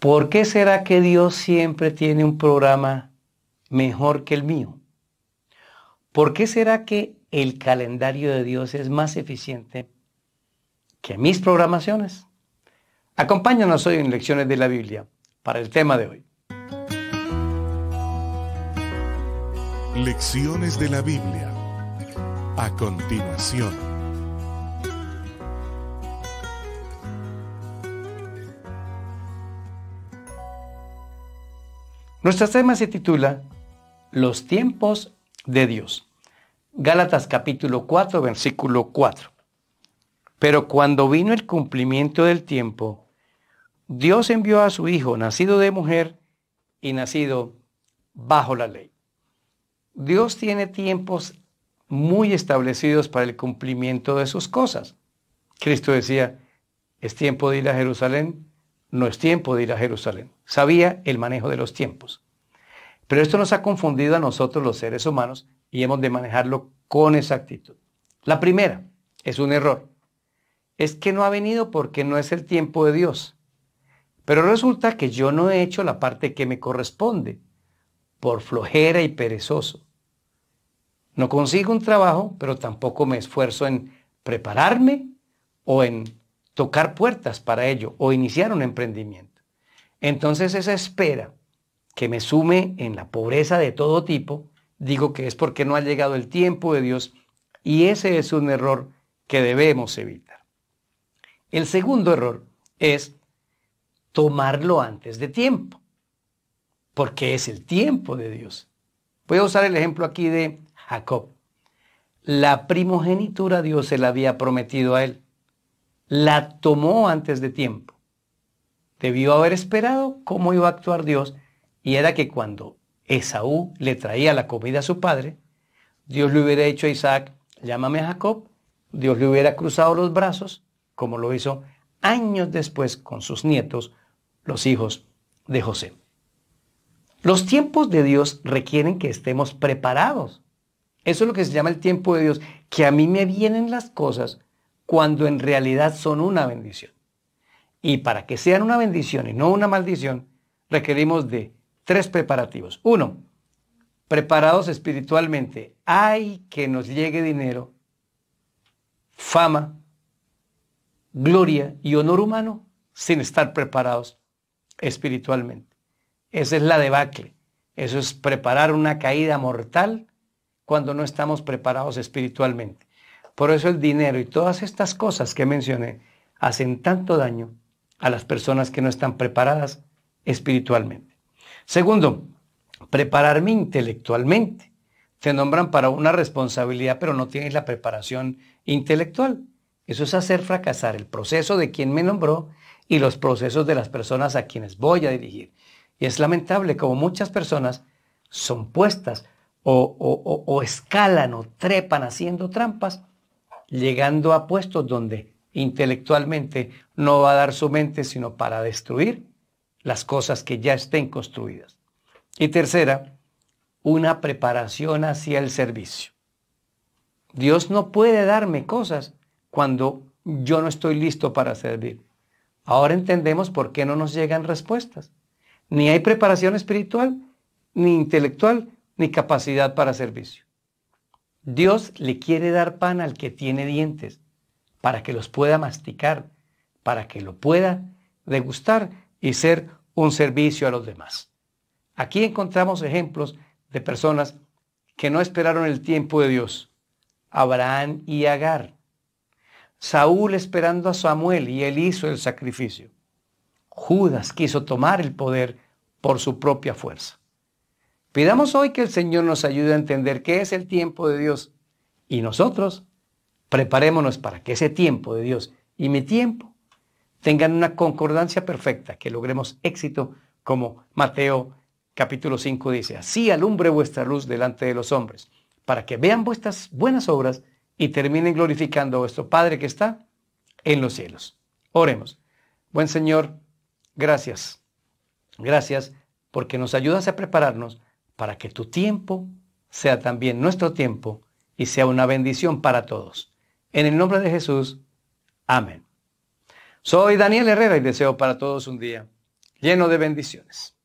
¿Por qué será que Dios siempre tiene un programa mejor que el mío? ¿Por qué será que el calendario de Dios es más eficiente que mis programaciones? Acompáñanos hoy en Lecciones de la Biblia para el tema de hoy. Lecciones de la Biblia. A continuación. Nuestra tema se titula Los tiempos de Dios. Gálatas capítulo 4, versículo 4. Pero cuando vino el cumplimiento del tiempo, Dios envió a su Hijo, nacido de mujer y nacido bajo la ley. Dios tiene tiempos muy establecidos para el cumplimiento de sus cosas. Cristo decía, es tiempo de ir a Jerusalén, no es tiempo de ir a Jerusalén. Sabía el manejo de los tiempos. Pero esto nos ha confundido a nosotros los seres humanos y hemos de manejarlo con exactitud. La primera es un error. Es que no ha venido porque no es el tiempo de Dios. Pero resulta que yo no he hecho la parte que me corresponde, por flojera y perezoso. No consigo un trabajo, pero tampoco me esfuerzo en prepararme o en tocar puertas para ello o iniciar un emprendimiento. Entonces esa espera que me sume en la pobreza de todo tipo, digo que es porque no ha llegado el tiempo de Dios y ese es un error que debemos evitar. El segundo error es tomarlo antes de tiempo, porque es el tiempo de Dios. Voy a usar el ejemplo aquí de Jacob. La primogenitura Dios se la había prometido a él la tomó antes de tiempo. Debió haber esperado cómo iba a actuar Dios y era que cuando Esaú le traía la comida a su padre, Dios le hubiera hecho a Isaac, llámame a Jacob, Dios le hubiera cruzado los brazos, como lo hizo años después con sus nietos, los hijos de José. Los tiempos de Dios requieren que estemos preparados. Eso es lo que se llama el tiempo de Dios, que a mí me vienen las cosas cuando en realidad son una bendición. Y para que sean una bendición y no una maldición, requerimos de tres preparativos. Uno, preparados espiritualmente. Hay que nos llegue dinero, fama, gloria y honor humano sin estar preparados espiritualmente. Esa es la debacle. Eso es preparar una caída mortal cuando no estamos preparados espiritualmente. Por eso el dinero y todas estas cosas que mencioné hacen tanto daño a las personas que no están preparadas espiritualmente. Segundo, prepararme intelectualmente. Te nombran para una responsabilidad, pero no tienes la preparación intelectual. Eso es hacer fracasar el proceso de quien me nombró y los procesos de las personas a quienes voy a dirigir. Y es lamentable como muchas personas son puestas o, o escalan o trepan haciendo trampas llegando a puestos donde intelectualmente no va a dar su mente sino para destruir las cosas que ya estén construidas. Y tercera, una preparación hacia el servicio. Dios no puede darme cosas cuando yo no estoy listo para servir. Ahora entendemos por qué no nos llegan respuestas. Ni hay preparación espiritual, ni intelectual, ni capacidad para servicio. Dios le quiere dar pan al que tiene dientes, para que los pueda masticar, para que lo pueda degustar y ser un servicio a los demás. Aquí encontramos ejemplos de personas que no esperaron el tiempo de Dios. Abraham y Agar. Saúl esperando a Samuel y él hizo el sacrificio. Judas quiso tomar el poder por su propia fuerza. Pidamos hoy que el Señor nos ayude a entender qué es el tiempo de Dios y nosotros preparémonos para que ese tiempo de Dios y mi tiempo tengan una concordancia perfecta, que logremos éxito como Mateo capítulo 5 dice, así alumbre vuestra luz delante de los hombres, para que vean vuestras buenas obras y terminen glorificando a vuestro Padre que está en los cielos. Oremos. Buen Señor, gracias. Gracias porque nos ayudas a prepararnos para que tu tiempo sea también nuestro tiempo y sea una bendición para todos. En el nombre de Jesús, amén. Soy Daniel Herrera y deseo para todos un día lleno de bendiciones.